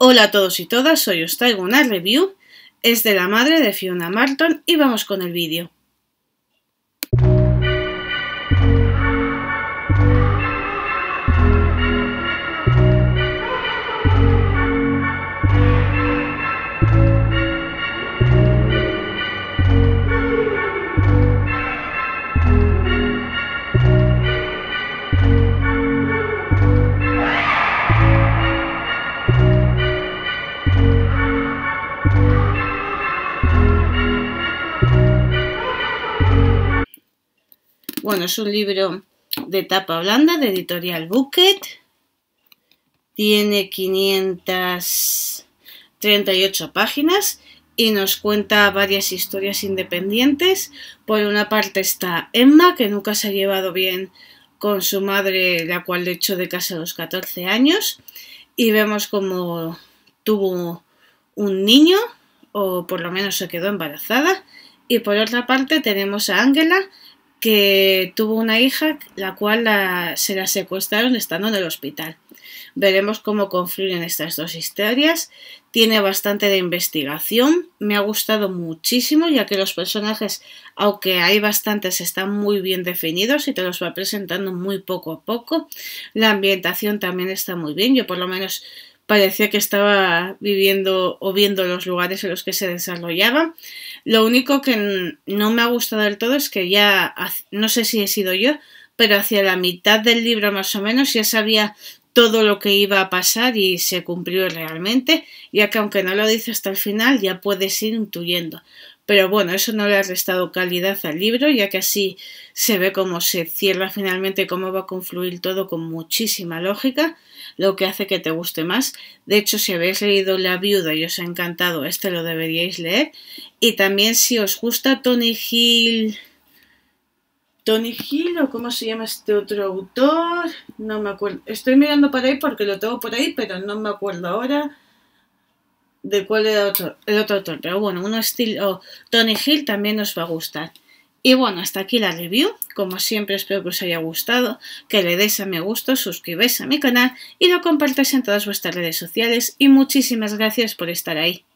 Hola a todos y todas, Soy os traigo una review, es de la madre de Fiona Marton y vamos con el vídeo. Bueno, es un libro de tapa blanda de editorial Bucket. Tiene 538 páginas y nos cuenta varias historias independientes. Por una parte está Emma, que nunca se ha llevado bien con su madre, la cual le echó de casa a los 14 años. Y vemos cómo tuvo un niño, o por lo menos se quedó embarazada. Y por otra parte tenemos a Ángela, que tuvo una hija, la cual se la secuestraron estando en el hospital. Veremos cómo confluyen estas dos historias. Tiene bastante de investigación, me ha gustado muchísimo, ya que los personajes, aunque hay bastantes, están muy bien definidos y te los va presentando muy poco a poco. La ambientación también está muy bien, yo por lo menos parecía que estaba viviendo o viendo los lugares en los que se desarrollaba. Lo único que no me ha gustado del todo es que ya, no sé si he sido yo, pero hacia la mitad del libro más o menos ya sabía todo lo que iba a pasar y se cumplió realmente, ya que aunque no lo dice hasta el final, ya puedes ir intuyendo pero bueno, eso no le ha restado calidad al libro, ya que así se ve cómo se cierra finalmente, cómo va a confluir todo con muchísima lógica, lo que hace que te guste más. De hecho, si habéis leído La viuda y os ha encantado, este lo deberíais leer. Y también si os gusta Tony Hill... Tony Hill o cómo se llama este otro autor, no me acuerdo. Estoy mirando por ahí porque lo tengo por ahí, pero no me acuerdo ahora de cuál era otro, el otro autor. Pero bueno, uno estilo Tony Hill también nos va a gustar. Y bueno, hasta aquí la review. Como siempre, espero que os haya gustado, que le deis a me gusto, suscribáis a mi canal y lo compartáis en todas vuestras redes sociales. Y muchísimas gracias por estar ahí.